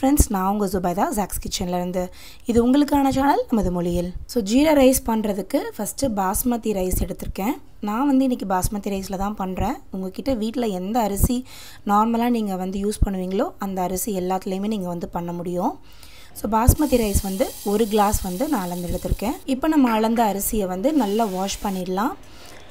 friends நான் உங்கள் Zubaida Jacks கிச்சன்லேருந்து இது உங்களுக்கான சேனல் நமது மொழியில் ஸோ ஜீரா ரைஸ் பண்ணுறதுக்கு ஃபஸ்ட்டு பாஸ்மதி ரைஸ் எடுத்திருக்கேன் நான் வந்து இன்றைக்கி பாஸ்மதி ரைஸில் தான் பண்ணுறேன் கிட்ட வீட்டில் எந்த அரிசி நார்மலாக நீங்கள் வந்து யூஸ் பண்ணுவீங்களோ அந்த அரிசி எல்லாத்துலேயுமே நீங்கள் வந்து பண்ண முடியும் ஸோ பாஸ்மதி ரைஸ் வந்து ஒரு கிளாஸ் வந்து நான் அளந்து எடுத்திருக்கேன் இப்போ நம்ம அளந்த அரிசியை வந்து நல்லா வாஷ் பண்ணிடலாம்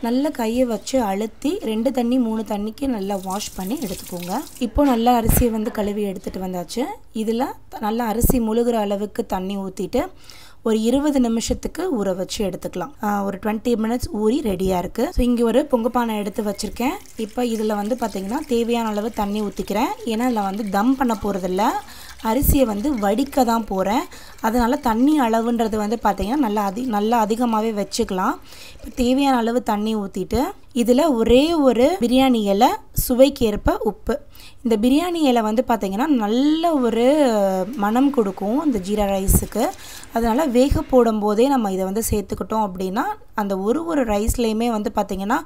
நல்ல கையை வச்சு அழுத்தி ரெண்டு தண்ணி மூணு தண்ணிக்கு நல்லா வாஷ் பண்ணி எடுத்துக்கோங்க இப்போ நல்லா அரிசியை வந்து கழுவி எடுத்துகிட்டு வந்தாச்சு இதில் நல்லா அரிசி முழுகிற அளவுக்கு தண்ணி ஊற்றிட்டு ஒரு இருபது நிமிஷத்துக்கு ஊற வச்சு எடுத்துக்கலாம் ஒரு டுவெண்ட்டி மினிட்ஸ் ஊறி ரெடியாக இருக்குது ஸோ இங்கே ஒரு பொங்கு பானை எடுத்து வச்சுருக்கேன் இப்போ இதில் வந்து பார்த்திங்கன்னா தேவையான அளவு தண்ணி ஊற்றிக்கிறேன் ஏன்னா இதில் வந்து தம் பண்ண போகிறதில்ல அரிசியை வந்து வடிக்க தான் போகிறேன் அதனால் தண்ணி அளவுன்றது வந்து பார்த்திங்கன்னா நல்லா அதி நல்லா அதிகமாகவே வச்சுக்கலாம் இப்போ தேவையான அளவு தண்ணி ஊற்றிட்டு இதில் ஒரே ஒரு பிரியாணி இலை சுவைக்கேற்ப உப்பு இந்த பிரியாணி இலை வந்து பார்த்திங்கன்னா நல்ல ஒரு மனம் கொடுக்கும் இந்த ஜீரா ரைஸுக்கு அதனால் வேக போடும் போதே நம்ம இதை வந்து சேர்த்துக்கிட்டோம் அப்படின்னா அந்த ஒரு ஒரு ரைஸ்லேயுமே வந்து பார்த்திங்கன்னா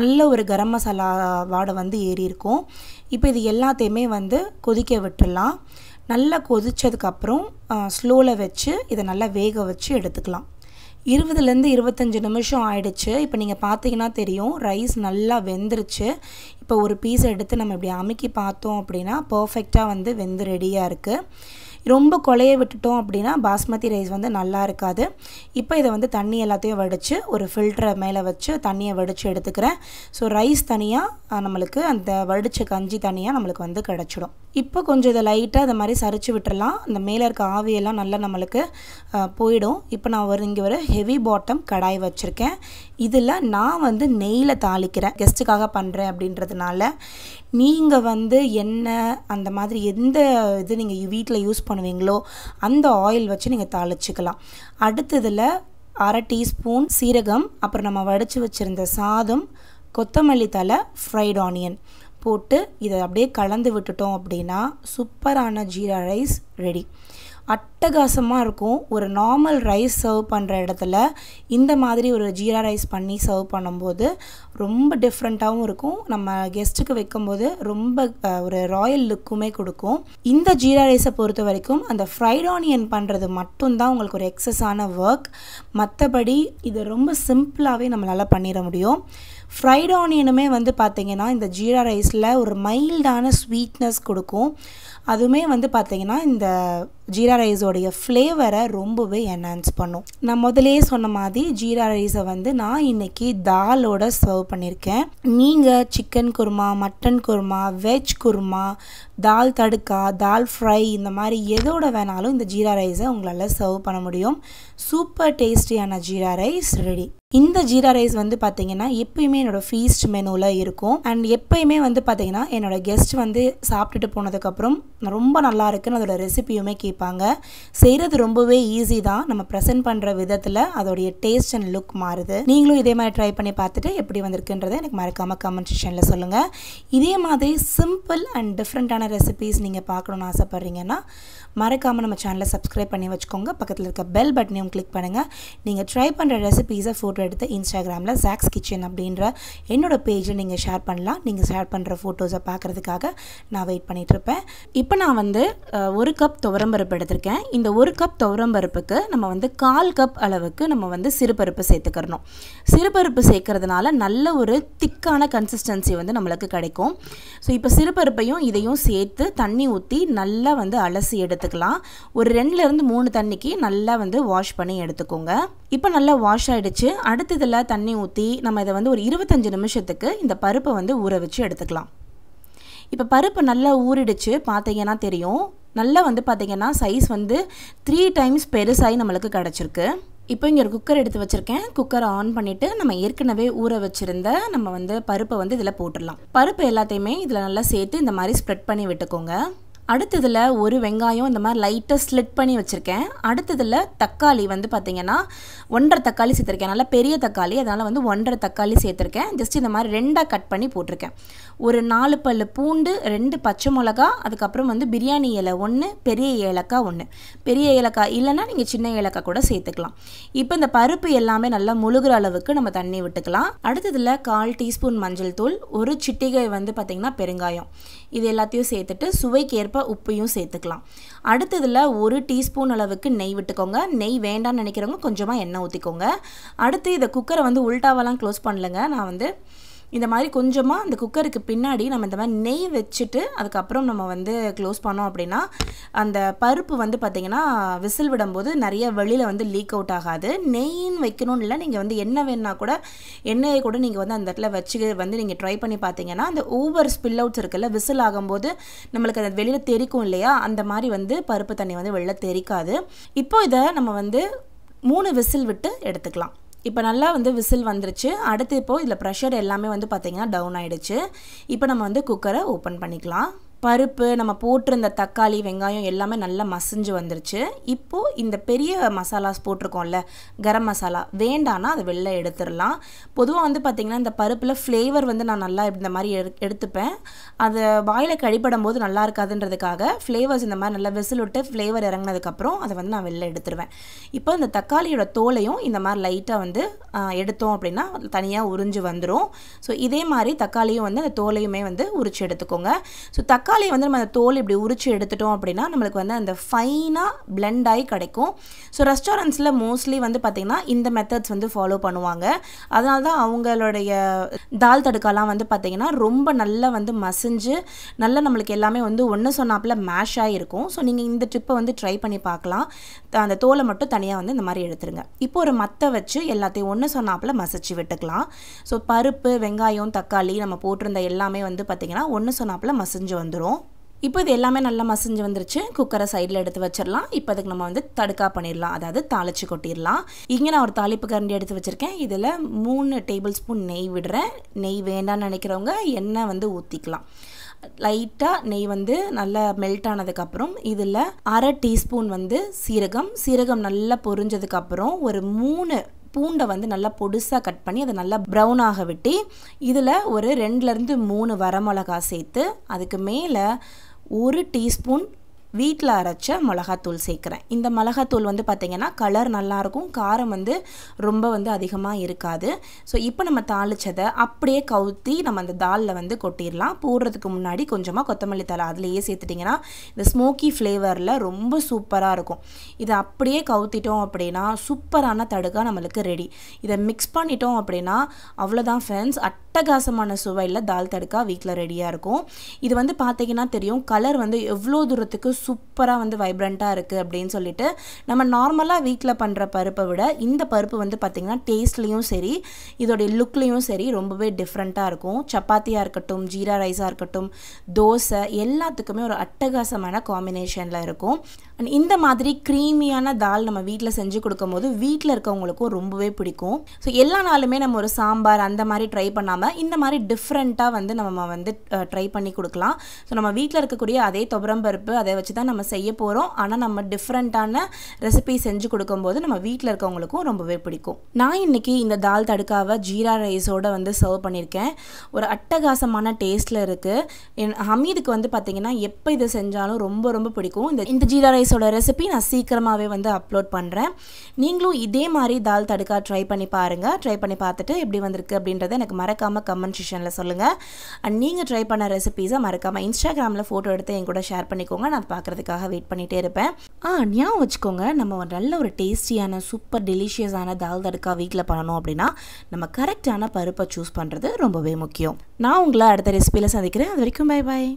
நல்ல ஒரு கரம் மசாலா வாடை வந்து ஏறி இருக்கும் இப்போ இது எல்லாத்தையுமே வந்து கொதிக்க விட்டுடலாம் நல்லா கொதித்ததுக்கப்புறம் ஸ்லோவில் வச்சு இதை நல்லா வேக வச்சு எடுத்துக்கலாம் இருபதுலேருந்து இருபத்தஞ்சி நிமிஷம் ஆயிடுச்சு இப்போ நீங்கள் பார்த்தீங்கன்னா தெரியும் ரைஸ் நல்லா வெந்துருச்சு இப்போ ஒரு பீஸ் எடுத்து நம்ம இப்படி அமுக்கி பார்த்தோம் அப்படின்னா பர்ஃபெக்டாக வந்து வெந்து ரெடியாக இருக்குது ரொம்ப கொலைய விட்டுட்டோம் அப்படின்னா பாஸ்மதி ரைஸ் வந்து நல்லா இருக்காது இப்போ இதை வந்து தண்ணி எல்லாத்தையும் வடித்து ஒரு ஃபில்டரை மேலே வச்சு தண்ணியை வடித்து எடுத்துக்கிறேன் ஸோ ரைஸ் தனியாக நம்மளுக்கு அந்த வடித்த கஞ்சி தனியாக நம்மளுக்கு வந்து கிடச்சிடும் இப்போ கொஞ்சம் இதை லைட்டாக அதை மாதிரி சரிச்சு விட்டுடலாம் அந்த மேலே இருக்க ஆவியெல்லாம் நல்லா நம்மளுக்கு போயிடும் இப்போ நான் ஒரு இங்கே ஒரு ஹெவி பாட்டம் கடாய் வச்சுருக்கேன் இதில் நான் வந்து நெய்யில் தாளிக்கிறேன் கெஸ்ட்டுக்காக பண்ணுறேன் அப்படின்றதுனால நீங்கள் வந்து என்ன அந்த மாதிரி எந்த இது நீங்கள் வீட்டில் யூஸ் பண்ணுவீங்களோ அந்த ஆயில் வச்சு நீங்கள் தாளிச்சிக்கலாம் அடுத்ததில் அரை டீஸ்பூன் சீரகம் அப்புறம் நம்ம வடித்து வச்சுருந்த சாதம் கொத்தமல்லி தலை ஃப்ரைட் ஆனியன் போட்டு இதை அப்படியே கலந்து விட்டுட்டோம் அப்படின்னா சூப்பரான ஜீரா ரைஸ் ரெடி அட்டகாசமாக இருக்கும் ஒரு நார்மல் ரைஸ் சர்வ் பண்ணுற இடத்துல இந்த மாதிரி ஒரு ஜீரா ரைஸ் பண்ணி சர்வ் பண்ணும்போது ரொம்ப டிஃப்ரெண்ட்டாகவும் இருக்கும் நம்ம கெஸ்ட்டுக்கு வைக்கும்போது ரொம்ப ஒரு ராயல் லுக்குமே கொடுக்கும் இந்த ஜீரா ரைஸை பொறுத்த வரைக்கும் அந்த ஃப்ரைட் ஆனியன் பண்ணுறது மட்டும்தான் உங்களுக்கு ஒரு எக்ஸஸான ஒர்க் மற்றபடி இதை ரொம்ப சிம்பிளாகவே நம்மளால் பண்ணிட முடியும் ஃப்ரைட் ஆனியனுமே வந்து பார்த்திங்கன்னா இந்த ஜீரா ரைஸில் ஒரு மைல்டான ஸ்வீட்னஸ் கொடுக்கும் அதுவுமே வந்து பார்த்திங்கன்னா இந்த ஜீரா ரைஸோடைய ஃப்ளேவரை ரொம்பவே என்ஹான்ஸ் பண்ணும் நான் முதலே சொன்ன மாதிரி ஜீரா ரைஸை வந்து நான் இன்றைக்கி தாலோட சர்வ் பண்ணியிருக்கேன் நீங்கள் chicken kurma mutton kurma veg kurma dal tadka dal fry இந்த மாதிரி எதோட வேணாலும் இந்த ஜீரா ரைஸை உங்களால் சர்வ் பண்ண முடியும் சூப்பர் டேஸ்டியான ஜீரா ரைஸ் ரெடி இந்த ஜீரா ரைஸ் வந்து பார்த்தீங்கன்னா எப்பயுமே என்னோடய ஃபீஸ்ட் மெனுவில் இருக்கும் அண்ட் எப்பயுமே வந்து பார்த்தீங்கன்னா என்னோடய கெஸ்ட் வந்து சாப்பிட்டுட்டு போனதுக்கப்புறம் ரொம்ப நல்லா இருக்குன்னு அதோட ரெசிபியுமே கேட்பாங்க செய்கிறது ரொம்பவே ஈஸி தான் நம்ம ப்ரெசென்ட் பண்ணுற விதத்தில் அதோடைய டேஸ்ட் அண்ட் லுக் மாறுது நீங்களும் இதே மாதிரி ட்ரை பண்ணி பார்த்துட்டு எப்படி வந்திருக்குன்றதை எனக்கு மறக்காமல் கமெண்ட் செக்ஷனில் சொல்லுங்கள் இதே மாதிரி சிம்பிள் அண்ட் டிஃப்ரெண்ட்டான ரெசிபிஸ் நீங்கள் பார்க்கணுன்னு ஆசைப்பட்றீங்கன்னா மறக்காமல் நம்ம சேனலை சப்ஸ்கிரைப் பண்ணி வச்சுக்கோங்க பக்கத்தில் இருக்க பெல் பட்டனையும் கிளிக் பண்ணுங்கள் நீங்கள் ட்ரை பண்ணுற ரெசிபீஸை ஃபோட்டோ எடுத்து இன்ஸ்டாகிராமில் சாக்ஸ் கிச்சன் அப்படின்ற என்னோட பேஜில் நீங்கள் ஷேர் பண்ணலாம் நீங்கள் ஷேர் பண்ணுற ஃபோட்டோஸை பார்க்குறதுக்காக நான் வெயிட் பண்ணிகிட்ருப்பேன் இப்போ நான் வந்து ஒரு கப் துவரம்பருப்பு எடுத்திருக்கேன் இந்த ஒரு கப் துவரம்பருப்புக்கு நம்ம வந்து கால் கப் அளவுக்கு நம்ம வந்து சிறுபருப்பு சேர்த்துக்கிறணும் சிறுபருப்பு சேர்க்கறதுனால நல்ல ஒரு திக்கான கன்சிஸ்டன்சி வந்து நம்மளுக்கு கிடைக்கும் ஸோ இப்போ சிறுபருப்பையும் இதையும் சேர்த்து தண்ணி ஊற்றி நல்லா வந்து அலசி எடுத்துக்கலாம் ஒரு ரெண்டுலேருந்து மூணு தண்ணிக்கு நல்லா வந்து வாஷ் பண்ணி எடுத்துக்கோங்க இப்போ நல்லா வாஷ் ஆகிடுச்சு அடுத்ததில் தண்ணி ஊற்றி நம்ம இதை வந்து ஒரு இருபத்தஞ்சி நிமிஷத்துக்கு இந்த பருப்பை வந்து ஊற வச்சு எடுத்துக்கலாம் இப்போ பருப்பு நல்லா ஊறிடுச்சு பார்த்தீங்கன்னா தெரியும் நல்லா வந்து பார்த்திங்கன்னா சைஸ் வந்து த்ரீ டைம்ஸ் பெருசாகி நம்மளுக்கு கிடச்சிருக்கு இப்போ இங்கே ஒரு குக்கர் எடுத்து வச்சுருக்கேன் குக்கரை ஆன் பண்ணிவிட்டு நம்ம ஏற்கனவே ஊற வச்சுருந்த நம்ம வந்து பருப்பை வந்து இதில் போட்டுடலாம் பருப்பு எல்லாத்தையுமே இதில் நல்லா சேர்த்து இந்த மாதிரி ஸ்ப்ரெட் பண்ணி விட்டுக்கோங்க அடுத்ததில் ஒரு வெங்காயம் இந்த மாதிரி லைட்டாக ஸ்லிட் பண்ணி வச்சுருக்கேன் அடுத்ததில் தக்காளி வந்து பார்த்திங்கன்னா ஒன்றரை தக்காளி சேர்த்துருக்கேன் நல்லா பெரிய தக்காளி அதனால் வந்து ஒன்றரை தக்காளி சேர்த்துருக்கேன் ஜஸ்ட் இந்த மாதிரி ரெண்டாக கட் பண்ணி போட்டிருக்கேன் ஒரு நாலு பல் பூண்டு ரெண்டு பச்சை மிளகா அதுக்கப்புறம் வந்து பிரியாணி இலை ஒன்று பெரிய ஏலக்காய் ஒன்று பெரிய ஏலக்காய் இல்லைன்னா நீங்கள் சின்ன ஏலக்காய் கூட சேர்த்துக்கலாம் இப்போ இந்த பருப்பு எல்லாமே நல்லா முழுகிற அளவுக்கு நம்ம தண்ணி விட்டுக்கலாம் அடுத்ததில் கால் டீஸ்பூன் மஞ்சள் தூள் ஒரு சிட்டிகை வந்து பார்த்திங்கன்னா பெருங்காயம் இது எல்லாத்தையும் சேர்த்துட்டு சுவைக்கு ஏற்ப தேவைக்கேற்ப உப்பையும் சேர்த்துக்கலாம் அடுத்ததில் ஒரு டீஸ்பூன் அளவுக்கு நெய் விட்டுக்கோங்க நெய் வேண்டாம்னு நினைக்கிறவங்க கொஞ்சமாக எண்ணெய் ஊற்றிக்கோங்க அடுத்து இதை குக்கரை வந்து உள்டாவெல்லாம் க்ளோஸ் பண்ணலங்க நான் வந்து இந்த மாதிரி கொஞ்சமாக அந்த குக்கருக்கு பின்னாடி நம்ம இந்த மாதிரி நெய் வச்சுட்டு அதுக்கப்புறம் நம்ம வந்து க்ளோஸ் பண்ணோம் அப்படின்னா அந்த பருப்பு வந்து பார்த்திங்கன்னா விசில் விடும்போது நிறைய வெளியில் வந்து லீக் அவுட் ஆகாது நெய்ன்னு வைக்கணும்னு இல்லை நீங்கள் வந்து எண்ணெய் வேணுன்னா கூட எண்ணெயை கூட நீங்கள் வந்து அந்த இடத்துல வச்சு வந்து நீங்கள் ட்ரை பண்ணி பார்த்தீங்கன்னா அந்த ஊவர் ஸ்பில் அவுட்ஸ் இருக்குல்ல விசில் ஆகும்போது நம்மளுக்கு அது வெளியில் தெரிக்கும் இல்லையா அந்த மாதிரி வந்து பருப்பு தண்ணி வந்து வெளில தெரிக்காது இப்போ இதை நம்ம வந்து மூணு விசில் விட்டு எடுத்துக்கலாம் இப்போ நல்லா வந்து விசில் வந்துருச்சு அடுத்து இப்போது இதில் ப்ரெஷர் எல்லாமே வந்து பார்த்திங்கன்னா டவுன் ஆகிடுச்சு இப்போ நம்ம வந்து குக்கரை ஓப்பன் பண்ணிக்கலாம் பருப்பு நம்ம போட்டிருந்த தக்காளி வெங்காயம் எல்லாமே நல்லா மசிஞ்சு வந்துருச்சு இப்போது இந்த பெரிய மசாலாஸ் போட்டிருக்கோம்ல கரம் மசாலா வேண்டானா அதை வெளில எடுத்துடலாம் பொதுவாக வந்து பார்த்திங்கன்னா இந்த பருப்பில் ஃப்ளேவர் வந்து நான் நல்லா இந்த மாதிரி எடுத்துப்பேன் அது வாயில் கழிப்படும் போது நல்லா இருக்காதுன்றதுக்காக ஃப்ளேவர்ஸ் இந்த மாதிரி நல்லா விசில் விட்டு ஃப்ளேவர் இறங்கினதுக்கப்புறம் அதை வந்து நான் வெளில எடுத்துருவேன் இப்போ இந்த தக்காளியோட தோலையும் இந்த மாதிரி லைட்டாக வந்து எடுத்தோம் அப்படின்னா தனியாக உறிஞ்சு வந்துடும் ஸோ இதே மாதிரி தக்காளியும் வந்து அந்த தோலையுமே வந்து உரிச்சு எடுத்துக்கோங்க ஸோ தக்காளி தக்காளியை வந்து நம்ம அந்த தோல் இப்படி உரிச்சு எடுத்துட்டோம் அப்படின்னா நம்மளுக்கு வந்து அந்த ஃபைனாக பிளெண்ட் ஆகி கிடைக்கும் ஸோ ரெஸ்டாரண்ட்ஸில் மோஸ்ட்லி வந்து பார்த்திங்கன்னா இந்த மெத்தட்ஸ் வந்து ஃபாலோ பண்ணுவாங்க அதனால தான் அவங்களுடைய தால் தடுக்காலாம் வந்து பார்த்திங்கன்னா ரொம்ப நல்லா வந்து மசிஞ்சு நல்லா நம்மளுக்கு எல்லாமே வந்து ஒன்று சொன்னாப்பில் மேஷ் ஆகிருக்கும் ஸோ நீங்கள் இந்த ட்ரிப்பை வந்து ட்ரை பண்ணி பார்க்கலாம் அந்த தோலை மட்டும் தனியாக வந்து இந்த மாதிரி எடுத்துருங்க இப்போ ஒரு மத்தை வச்சு எல்லாத்தையும் ஒன்று சொன்னாப்பில் மசிச்சு விட்டுக்கலாம் ஸோ பருப்பு வெங்காயம் தக்காளி நம்ம போட்டிருந்த எல்லாமே வந்து பார்த்திங்கன்னா ஒன்று சொன்னாப்பில் மசிஞ்சு வந்து வந்துடும் இப்போ இது எல்லாமே நல்லா மசிஞ்சு வந்துருச்சு குக்கரை சைடில் எடுத்து வச்சிடலாம் இப்போ அதுக்கு நம்ம வந்து தடுக்கா பண்ணிடலாம் அதாவது தாளிச்சு கொட்டிடலாம் இங்கே நான் ஒரு தாளிப்பு கரண்டி எடுத்து வச்சுருக்கேன் இதில் மூணு டேபிள் ஸ்பூன் நெய் விடுறேன் நெய் வேண்டாம்னு நினைக்கிறவங்க எண்ணெய் வந்து ஊற்றிக்கலாம் லைட்டாக நெய் வந்து நல்லா மெல்ட் ஆனதுக்கப்புறம் இதில் அரை டீஸ்பூன் வந்து சீரகம் சீரகம் நல்லா பொரிஞ்சதுக்கப்புறம் ஒரு மூணு பூண்டை வந்து நல்லா பொடுசாக கட் பண்ணி அதை நல்லா ப்ரௌனாக வெட்டி இதில் ஒரு ரெண்டுலேருந்து மூணு வரமிளகா சேர்த்து அதுக்கு மேலே ஒரு டீஸ்பூன் வீட்டில் அரைச்ச மிளகாத்தூள் சேர்க்குறேன் இந்த மிளகாத்தூள் வந்து பார்த்திங்கன்னா கலர் நல்லாயிருக்கும் காரம் வந்து ரொம்ப வந்து அதிகமாக இருக்காது ஸோ இப்போ நம்ம தாளித்ததை அப்படியே கவுத்தி நம்ம அந்த தாலில் வந்து கொட்டிடலாம் போடுறதுக்கு முன்னாடி கொஞ்சமாக கொத்தமல்லி தலை அதுலேயே சேர்த்துட்டிங்கன்னா இந்த ஸ்மோக்கி ஃப்ளேவரில் ரொம்ப சூப்பராக இருக்கும் இதை அப்படியே கவுத்திட்டோம் அப்படின்னா சூப்பரான தடுக்காக நம்மளுக்கு ரெடி இதை மிக்ஸ் பண்ணிட்டோம் அப்படின்னா அவ்வளோதான் ஃப்ரெண்ட்ஸ் அட்டகாசமான சுவையில் தால் தடுக்கா வீட்டில் ரெடியாக இருக்கும் இது வந்து பார்த்திங்கன்னா தெரியும் கலர் வந்து எவ்வளோ தூரத்துக்கு சூப்பராக வந்து வைப்ரண்ட்டாக இருக்குது அப்படின்னு சொல்லிட்டு நம்ம நார்மலாக வீட்டில் பண்ணுற பருப்பை விட இந்த பருப்பு வந்து பார்த்திங்கன்னா டேஸ்ட்லேயும் சரி இதோடைய லுக்லேயும் சரி ரொம்பவே டிஃப்ரெண்ட்டாக இருக்கும் சப்பாத்தியாக இருக்கட்டும் ஜீரா ரைஸாக இருக்கட்டும் தோசை எல்லாத்துக்குமே ஒரு அட்டகாசமான காம்பினேஷனில் இருக்கும் அண்ட் இந்த மாதிரி க்ரீமியான தால் நம்ம வீட்டில் செஞ்சு கொடுக்கும்போது வீட்டில் இருக்கவங்களுக்கும் ரொம்பவே பிடிக்கும் ஸோ எல்லா நாளுமே நம்ம ஒரு சாம்பார் அந்த மாதிரி ட்ரை பண்ணாமல் இந்த மாதிரி டிஃப்ரெண்ட்டாக வந்து நம்ம வந்து ட்ரை பண்ணி கொடுக்கலாம் ஸோ நம்ம வீட்டில் இருக்கக்கூடிய அதே பருப்பு அதை வச்சு தான் நம்ம செய்ய போகிறோம் ஆனால் நம்ம டிஃப்ரெண்ட்டான ரெசிபி செஞ்சு கொடுக்கும்போது நம்ம வீட்டில் இருக்கவங்களுக்கும் ரொம்பவே பிடிக்கும் நான் இன்றைக்கி இந்த தால் தடுக்காவை ஜீரா ரைஸோடு வந்து சர்வ் பண்ணியிருக்கேன் ஒரு அட்டகாசமான டேஸ்ட்டில் இருக்குது என் ஹமீதுக்கு வந்து பார்த்திங்கன்னா எப்போ இதை செஞ்சாலும் ரொம்ப ரொம்ப பிடிக்கும் இந்த இந்த ஜீரா ரைஸ் ரைஸோட ரெசிபி நான் சீக்கிரமாகவே வந்து அப்லோட் பண்ணுறேன் நீங்களும் இதே மாதிரி தால் தடுக்கா ட்ரை பண்ணி பாருங்கள் ட்ரை பண்ணி பார்த்துட்டு எப்படி வந்திருக்கு அப்படின்றத எனக்கு மறக்காமல் கமெண்ட் செஷனில் சொல்லுங்கள் அண்ட் நீங்கள் ட்ரை பண்ண ரெசிபீஸை மறக்காமல் இன்ஸ்டாகிராமில் ஃபோட்டோ எடுத்து என் கூட ஷேர் பண்ணிக்கோங்க நான் பார்க்குறதுக்காக வெயிட் பண்ணிகிட்டே இருப்பேன் ஆ ஞாபகம் வச்சுக்கோங்க நம்ம ஒரு நல்ல ஒரு டேஸ்டியான சூப்பர் டெலிஷியஸான தால் தடுக்கா வீட்டில் பண்ணணும் அப்படின்னா நம்ம கரெக்டான பருப்பை சூஸ் பண்ணுறது ரொம்பவே முக்கியம் நான் உங்களை அடுத்த ரெசிபியில் சந்திக்கிறேன் அது வரைக்கும் பாய் பாய்